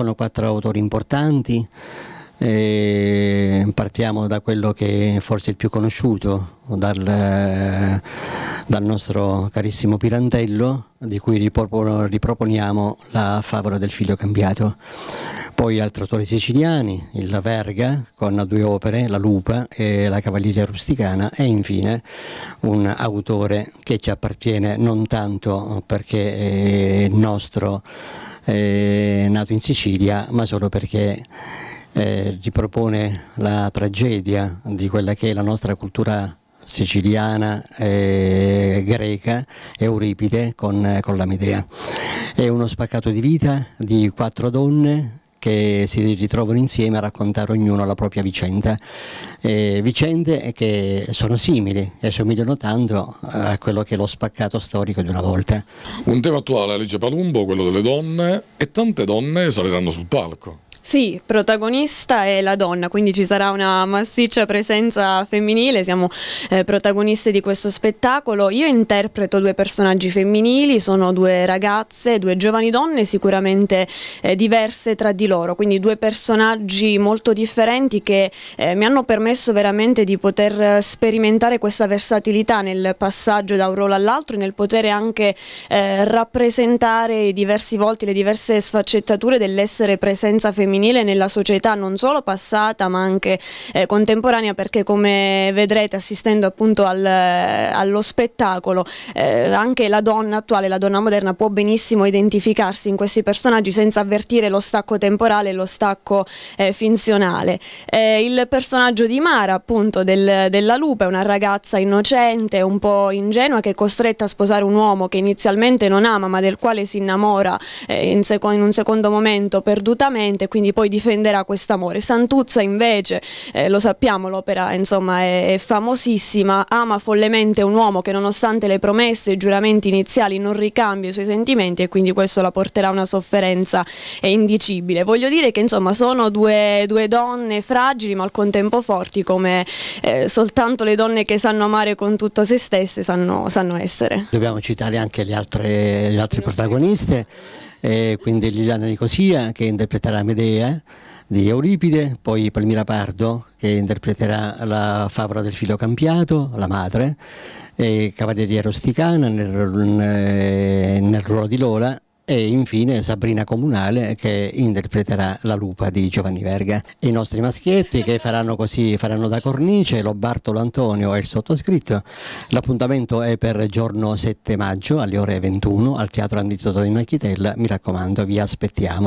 sono quattro autori importanti, eh, partiamo da quello che è forse il più conosciuto, dal, eh, dal nostro carissimo Pirandello, di cui riproponiamo la favola del figlio cambiato. Poi altri autori siciliani, il La Verga con due opere, La Lupa e La Cavalleria Rusticana e infine un autore che ci appartiene non tanto perché è nostro, è nato in Sicilia, ma solo perché eh, ripropone la tragedia di quella che è la nostra cultura siciliana e eh, greca, Euripide con, eh, con Medea. È uno spaccato di vita di quattro donne che si ritrovano insieme a raccontare ognuno la propria vicenda. Eh, vicende che sono simili e somigliano tanto eh, a quello che è lo spaccato storico di una volta. Un tema attuale, Alice Palumbo, quello delle donne, e tante donne saliranno sul palco. Sì, protagonista è la donna, quindi ci sarà una massiccia presenza femminile, siamo eh, protagoniste di questo spettacolo. Io interpreto due personaggi femminili, sono due ragazze, due giovani donne sicuramente eh, diverse tra di loro, quindi due personaggi molto differenti che eh, mi hanno permesso veramente di poter eh, sperimentare questa versatilità nel passaggio da un ruolo all'altro e nel poter anche eh, rappresentare i diversi volti, le diverse sfaccettature dell'essere presenza femminile femminile nella società non solo passata ma anche eh, contemporanea perché come vedrete assistendo appunto al, eh, allo spettacolo eh, anche la donna attuale, la donna moderna può benissimo identificarsi in questi personaggi senza avvertire lo stacco temporale e lo stacco eh, finzionale. Eh, il personaggio di Mara appunto del, della lupa è una ragazza innocente, un po' ingenua che è costretta a sposare un uomo che inizialmente non ama ma del quale si innamora eh, in, in un secondo momento perdutamente quindi quindi poi difenderà quest'amore. Santuzza invece, eh, lo sappiamo, l'opera insomma è, è, famosissima, ama follemente un uomo che nonostante le promesse e i giuramenti iniziali non ricambia i suoi sentimenti e quindi questo la porterà a una sofferenza eh, indicibile. Voglio dire che insomma sono due, due donne fragili ma al contempo forti come eh, soltanto le donne che sanno amare con tutto se stesse sanno, sanno essere. Dobbiamo citare anche le altre, le altre protagoniste eh, quindi Liliana Nicosia che interpreterà Medea di Euripide, poi Palmira Pardo che interpreterà la favola del filo campiato, la madre, e Cavalleria Rosticana nel, nel ruolo di Lola e infine Sabrina Comunale che interpreterà la lupa di Giovanni Verga. I nostri maschietti che faranno così, faranno da cornice, lo Bartolo Antonio e il sottoscritto. L'appuntamento è per giorno 7 maggio alle ore 21 al Teatro Ambitoto di Machitella, mi raccomando vi aspettiamo.